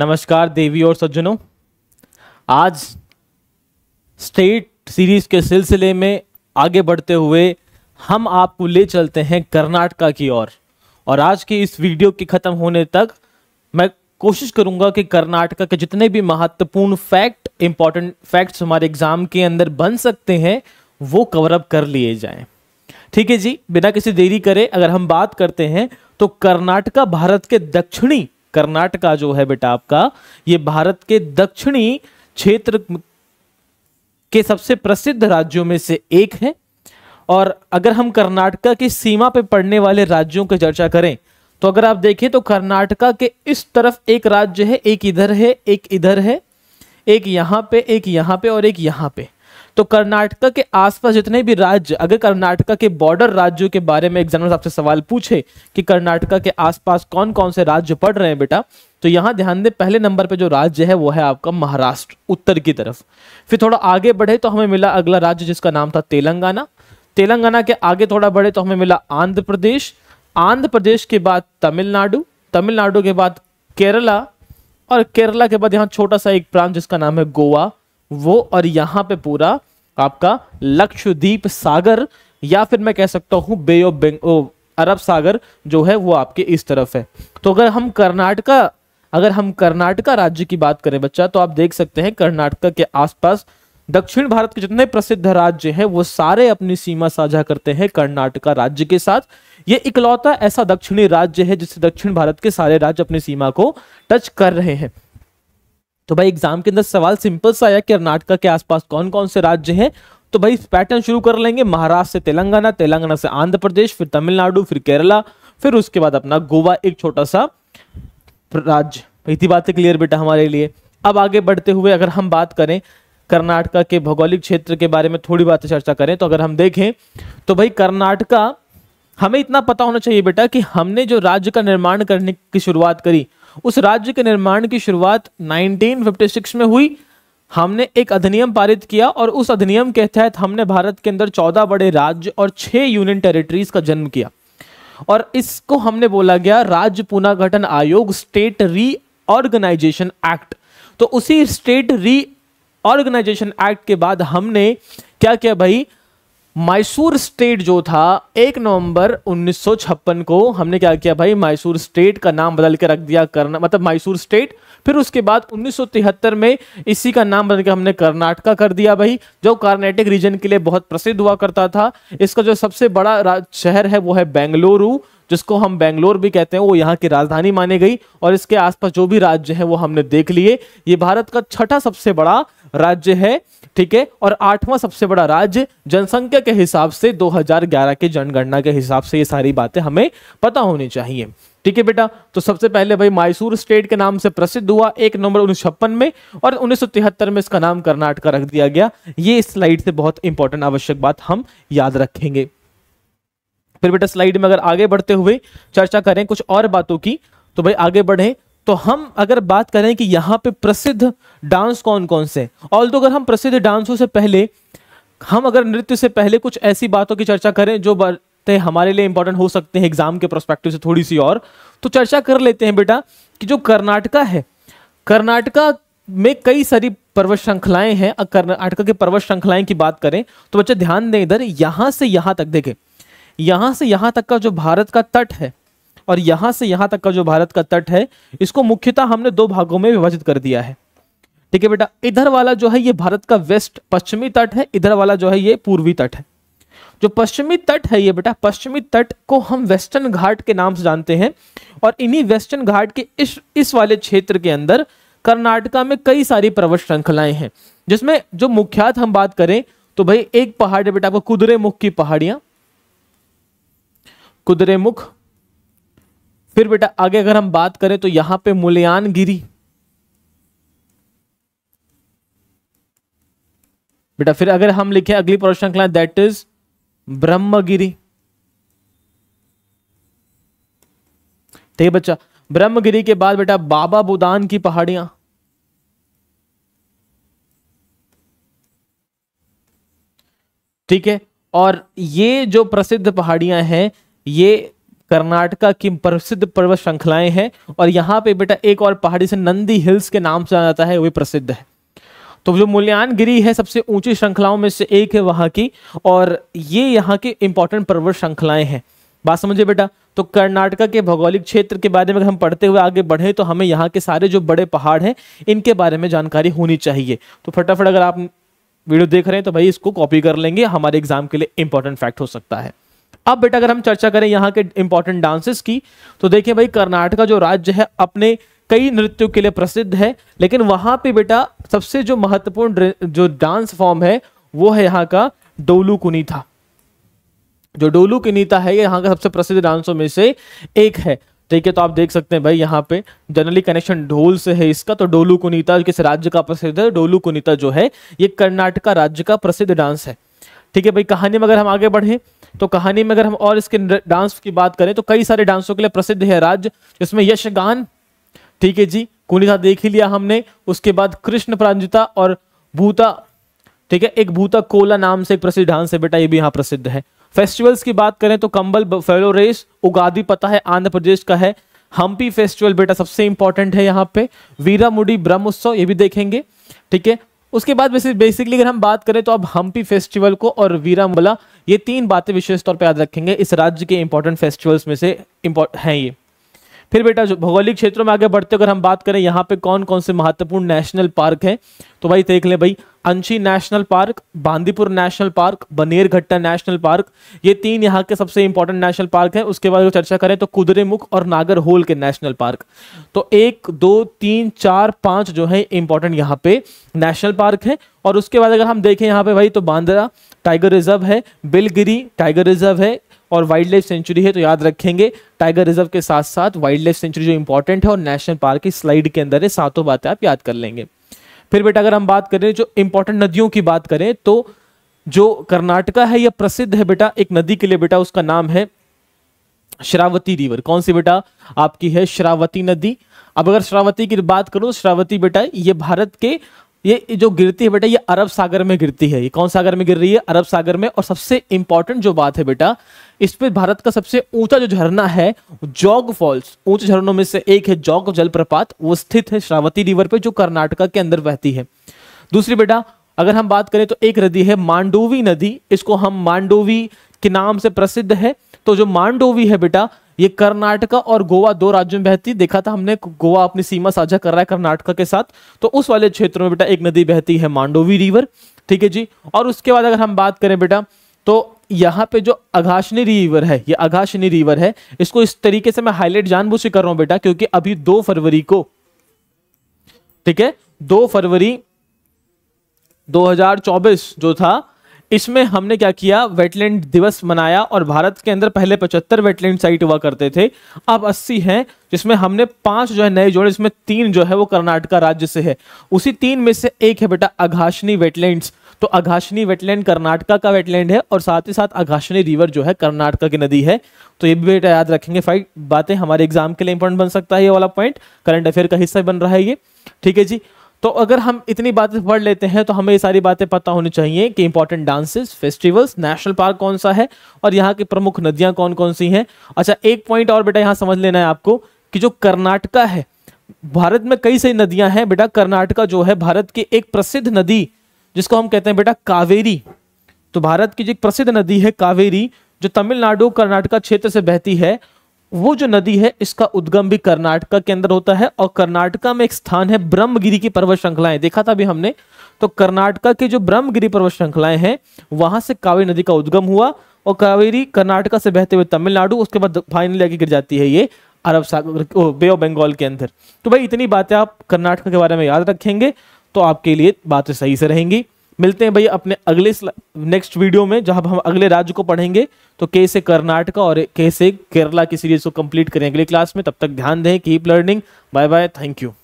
नमस्कार देवी और सज्जनों आज स्टेट सीरीज के सिलसिले में आगे बढ़ते हुए हम आपको ले चलते हैं कर्नाटका की ओर और, आज की इस वीडियो के ख़त्म होने तक मैं कोशिश करूंगा कि कर्नाटका के जितने भी महत्वपूर्ण फैक्ट इंपॉर्टेंट फैक्ट्स हमारे एग्जाम के अंदर बन सकते हैं वो कवर अप कर लिए जाएं ठीक है जी बिना किसी देरी करे अगर हम बात करते हैं तो कर्नाटका भारत के दक्षिणी कर्नाटका जो है बेटा आपका ये भारत के दक्षिणी क्षेत्र के सबसे प्रसिद्ध राज्यों में से एक है और अगर हम कर्नाटका की सीमा पे पड़ने वाले राज्यों की चर्चा करें तो अगर आप देखें तो कर्नाटका के इस तरफ एक राज्य है एक इधर है एक इधर है एक यहां पे एक यहां पे और एक यहां पे तो कर्नाटका के आसपास जितने भी राज्य अगर कर्नाटका के बॉर्डर राज्यों के बारे में एग्जाम आपसे सवाल पूछे कि कर्नाटका के आसपास कौन कौन से राज्य पढ़ रहे हैं बेटा तो यहाँ ध्यान दें पहले नंबर पे जो राज्य है वो है आपका महाराष्ट्र उत्तर की तरफ फिर थोड़ा आगे बढ़े तो हमें मिला अगला राज्य जिसका नाम था तेलंगाना तेलंगाना के आगे थोड़ा बढ़े तो हमें मिला आंध्र प्रदेश आंध्र प्रदेश के बाद तमिलनाडु तमिलनाडु के बाद केरला और केरला के बाद यहाँ छोटा सा एक प्रांत जिसका नाम है गोवा वो और यहाँ पे पूरा आपका लक्षद्वीप सागर या फिर मैं कह सकता हूँ बे ऑफ बेंग अरब सागर जो है वो आपके इस तरफ है तो अगर हम कर्नाटका अगर हम कर्नाटका राज्य की बात करें बच्चा तो आप देख सकते हैं कर्नाटका के आसपास दक्षिण भारत के जितने प्रसिद्ध राज्य हैं वो सारे अपनी सीमा साझा करते हैं कर्नाटका राज्य के साथ ये इकलौता ऐसा दक्षिणी राज्य है जिससे दक्षिण भारत के सारे राज्य अपनी सीमा को टच कर रहे हैं तो भाई एग्जाम के अंदर सवाल सिंपल सा आया कर्नाटका के आसपास कौन कौन से राज्य हैं तो भाई पैटर्न शुरू कर लेंगे महाराष्ट्र से तेलंगाना तेलंगाना से आंध्र प्रदेश फिर तमिलनाडु फिर केरला फिर उसके बाद अपना गोवा एक छोटा सा राज्य इतनी बातें क्लियर बेटा हमारे लिए अब आगे बढ़ते हुए अगर हम बात करें कर्नाटका के भौगोलिक क्षेत्र के बारे में थोड़ी बातें चर्चा करें तो अगर हम देखें तो भाई कर्नाटका हमें इतना पता होना चाहिए बेटा कि हमने जो राज्य का निर्माण करने की शुरुआत करी उस राज्य के निर्माण की शुरुआत 1956 में हुई हमने एक अधिनियम पारित किया और उस अधिनियम के तहत हमने भारत के अंदर चौदह बड़े राज्य और छह यूनियन टेरिटरीज का जन्म किया और इसको हमने बोला गया राज्य पुनर्गठन आयोग स्टेट रीऑर्गेनाइजेशन एक्ट तो उसी स्टेट रीऑर्गेनाइजेशन एक्ट के बाद हमने क्या किया भाई मैसूर स्टेट जो था एक नवंबर 1956 को हमने क्या किया भाई मैसूर स्टेट का नाम बदल के रख दिया करना मतलब मैसूर स्टेट फिर उसके बाद 1973 में इसी का नाम बदल के हमने कर्नाटका कर दिया भाई जो कर्नाटक रीजन के लिए बहुत प्रसिद्ध हुआ करता था इसका जो सबसे बड़ा शहर है वो है बेंगलुरु जिसको हम बेंगलोर भी कहते हैं वो यहाँ की राजधानी मानी गई और इसके आसपास जो भी राज्य हैं वो हमने देख लिए ये भारत का छठा सबसे बड़ा राज्य है ठीक है और आठवां सबसे बड़ा राज्य जनसंख्या के हिसाब से 2011 के जनगणना के हिसाब से ये सारी बातें हमें पता होनी चाहिए ठीक है बेटा तो सबसे पहले भाई मायसूर स्टेट के नाम से प्रसिद्ध हुआ एक नंबर उन्नीस में और उन्नीस में इसका नाम कर्नाटका रख दिया गया ये इस स्लाइड से बहुत इंपॉर्टेंट आवश्यक बात हम याद रखेंगे फिर बेटा स्लाइड में अगर आगे बढ़ते हुए चर्चा करें कुछ और बातों की तो भाई आगे बढ़े तो हम अगर बात करें कि यहाँ पे प्रसिद्ध डांस कौन कौन से ऑल अगर हम प्रसिद्ध डांसों से पहले हम अगर नृत्य से पहले कुछ ऐसी बातों की चर्चा करें जो बातें हमारे लिए इंपॉर्टेंट हो सकते हैं एग्जाम के प्रोस्पेक्टिव से थोड़ी सी और तो चर्चा कर लेते हैं बेटा कि जो कर्नाटका है कर्नाटका में कई सारी पर्वत श्रृंखलाएं हैं कर्नाटका के पर्वत श्रृंखलाएं की बात करें तो बच्चा ध्यान दें इधर यहां से यहां तक देखें यहां से यहां तक का जो भारत का तट है और यहां से यहां तक का जो भारत का तट है इसको मुख्यतः हमने दो भागों में विभाजित कर दिया है ठीक है बेटा इधर वाला जो है ये भारत का वेस्ट पश्चिमी तट है इधर वाला जो है ये पूर्वी तट है जो पश्चिमी तट है ये बेटा पश्चिमी तट को हम वेस्टर्न घाट के नाम से जानते हैं और इन्हीं वेस्टर्न घाट के इस इस वाले क्षेत्र के अंदर कर्नाटका में कई सारी पर्वत श्रृंखलाएं हैं जिसमें जो मुख्यात हम बात करें तो भाई एक पहाड़ है बेटा आपको कुदरे मुख की पहाड़ियां कुदरे मुख फिर बेटा आगे अगर हम बात करें तो यहां पे मूल्यान गिरी बेटा फिर अगर हम लिखे अगली प्रश्न श्रृंखला दैट इज ब्रह्मगिरी ठीक है बच्चा ब्रह्मगिरी के बाद बेटा बाबा बुदान की पहाड़ियां ठीक है और ये जो प्रसिद्ध पहाड़ियां हैं ये कर्नाटका की प्रसिद्ध पर्वत श्रृंखलाएं हैं और यहाँ पे बेटा एक और पहाड़ी से नंदी हिल्स के नाम से जाना जाता है वो भी प्रसिद्ध है तो जो मूल्यान गिरी है सबसे ऊंची श्रृंखलाओं में से एक है वहां की और ये यहाँ की इंपॉर्टेंट पर्वत श्रृंखलाएं हैं बात समझे बेटा तो कर्नाटका के भौगोलिक क्षेत्र के बारे में अगर हम पढ़ते हुए आगे बढ़े तो हमें यहाँ के सारे जो बड़े पहाड़ हैं इनके बारे में जानकारी होनी चाहिए तो फटाफट अगर आप वीडियो देख रहे हैं तो भाई इसको कॉपी कर लेंगे हमारे एग्जाम के लिए इंपॉर्टेंट फैक्ट हो सकता है अब बेटा अगर हम चर्चा करें यहाँ के इंपॉर्टेंट डांसेस की तो देखिए भाई कर्नाटका जो राज्य है अपने कई नृत्यों के लिए प्रसिद्ध है लेकिन वहां पे बेटा सबसे जो महत्वपूर्ण जो डांस फॉर्म है वो है यहाँ का डोलू कुनीता जो डोलू कुनीता है ये यहाँ का सबसे प्रसिद्ध डांसों में से एक है ठीक है तो आप देख सकते हैं भाई यहाँ पे जनरली कनेक्शन ढोल से है इसका तो डोलू कुनीता किस राज्य का प्रसिद्ध है डोलू कुनीता जो है ये कर्नाटका राज्य का प्रसिद्ध डांस है ठीक है भाई कहानी में अगर हम आगे बढ़ें तो कहानी में अगर हम और इसके डांस की बात करें तो कई सारे डांसों के लिए प्रसिद्ध है राज्य जिसमें यशगान ठीक है जी कुंडिता देख ही लिया हमने उसके बाद कृष्ण प्रांजिता और भूता ठीक है एक भूता कोला नाम से एक प्रसिद्ध डांस है बेटा ये भी यहाँ प्रसिद्ध है फेस्टिवल्स की बात करें तो कंबल फेलो रेस उगादी पता है आंध्र प्रदेश का है हम्पी फेस्टिवल बेटा सबसे इंपॉर्टेंट है यहाँ पे वीरा मुडी ब्रह्मोत्सव ये भी देखेंगे ठीक है उसके बाद वैसे बेसिकली अगर हम बात करें तो आप हम्पी फेस्टिवल को और वीरामला ये तीन बातें विशेष तौर पर याद रखेंगे इस राज्य के इंपॉर्टेंट फेस्टिवल्स में से हैं ये फिर बेटा जो भौगोलिक क्षेत्रों में आगे बढ़ते अगर हम बात करें यहाँ पे कौन कौन से महत्वपूर्ण नेशनल पार्क हैं तो भाई देख लें भाई Anshi national park Bandipur national park Bannerghatta national park ये तीन यहाँ के सबसे इंपॉर्टेंट नेशनल पार्क है उसके बाद चर्चा करें तो कुदरेमुख और नागर होल के नेशनल पार्क तो एक दो तीन चार पाँच जो है इंपॉर्टेंट यहाँ पे नेशनल पार्क है और उसके बाद अगर हम देखें यहाँ पे भाई तो बांद्रा टाइगर रिजर्व है बिलगिरी टाइगर रिजर्व है और वाइल्ड लाइफ सेंचुरी है तो याद रखेंगे टाइगर रिजर्व के साथ साथ वाइल्ड लाइफ सेंचुरी जो इंपॉर्टेंट है और नेशनल पार्क की स्लाइड के अंदर है सातों बातें आप याद कर लेंगे फिर बेटा अगर हम बात करें जो इंपॉर्टेंट नदियों की बात करें तो जो कर्नाटका है यह प्रसिद्ध है बेटा एक नदी के लिए बेटा उसका नाम है श्रावती रिवर कौन सी बेटा आपकी है श्रावती नदी अब अगर श्रावती की बात करूं श्रावती बेटा ये भारत के ये जो गिरती है बेटा ये अरब सागर में गिरती है ये कौन सागर में गिर रही है अरब सागर में और सबसे इंपॉर्टेंट जो बात है बेटा इस पे भारत का सबसे ऊंचा जो झरना है जॉग फॉल्स ऊंचे झरनों में से एक है जॉग जलप्रपात वो स्थित है श्रावती रिवर पे जो कर्नाटका के अंदर बहती है दूसरी बेटा अगर हम बात करें तो एक नदी है मांडोवी नदी इसको हम मांडोवी के नाम से प्रसिद्ध है तो जो मांडोवी है बेटा ये कर्नाटका और गोवा दो राज्यों में बहती देखा था हमने गोवा अपनी सीमा साझा कर रहा है कर्नाटका के साथ तो उस वाले क्षेत्र में बेटा एक नदी बहती है मांडोवी रिवर ठीक है जी और उसके बाद अगर हम बात करें बेटा तो यहाँ पे जो अघाशनी रिवर है ये अघाशनी रिवर है इसको इस तरीके से मैं हाईलाइट जानबूझ कर रहा हूं बेटा क्योंकि अभी दो फरवरी को ठीक है दो फरवरी 2024 जो था इसमें हमने क्या किया वेटलैंड दिवस मनाया और भारत के अंदर पहले 75 वेटलैंड साइट हुआ करते थे अब 80 हैं जिसमें हमने पांच जो है नए जोड़े इसमें तीन जो है वो कर्नाटका राज्य से है उसी तीन में से एक है बेटा अघाशनी वेटलैंड्स तो अघाशनी वेटलैंड कर्नाटका का वेटलैंड है और साथ ही साथ अघाशनी रिवर जो है कर्नाटका की नदी है तो ये भी बेटा याद रखेंगे फाइव बातें हमारे एग्जाम के लिए इंपॉर्टेंट बन सकता है ये वाला पॉइंट करंट अफेयर का हिस्सा बन रहा है ये ठीक है जी तो अगर हम इतनी बातें पढ़ लेते हैं तो हमें ये सारी बातें पता होनी चाहिए कि important dances festivals national park कौन सा है और यहाँ की प्रमुख नदियां कौन कौन सी हैं अच्छा एक पॉइंट और बेटा यहाँ समझ लेना है आपको कि जो कर्नाटका है भारत में कई सारी नदियां हैं बेटा कर्नाटका जो है भारत की एक प्रसिद्ध नदी जिसको हम कहते हैं बेटा कावेरी तो भारत की जो प्रसिद्ध नदी है कावेरी जो तमिलनाडु कर्नाटका क्षेत्र से बहती है वो जो नदी है इसका उद्गम भी कर्नाटका के अंदर होता है और कर्नाटका में एक स्थान है ब्रह्मगिरी की पर्वत श्रृंखलाएं देखा था अभी हमने तो कर्नाटका के जो ब्रह्मगिरी पर्वत श्रृंखलाएं हैं वहां से कावेरी नदी का उद्गम हुआ और कावेरी कर्नाटका से बहते हुए तमिलनाडु उसके बाद फाइनली आगे गिर जाती है ये अरब सागर बे ऑफ बंगाल के अंदर तो भाई इतनी बातें आप कर्नाटका के बारे में याद रखेंगे तो आपके लिए बातें सही से रहेंगी मिलते हैं भैया अपने अगले नेक्स्ट वीडियो में जहां हम अगले राज्य को पढ़ेंगे तो कैसे कर्नाटका और कैसे केरला की सीरीज को कंप्लीट करें अगली क्लास में तब तक ध्यान दें keep learning bye bye thank you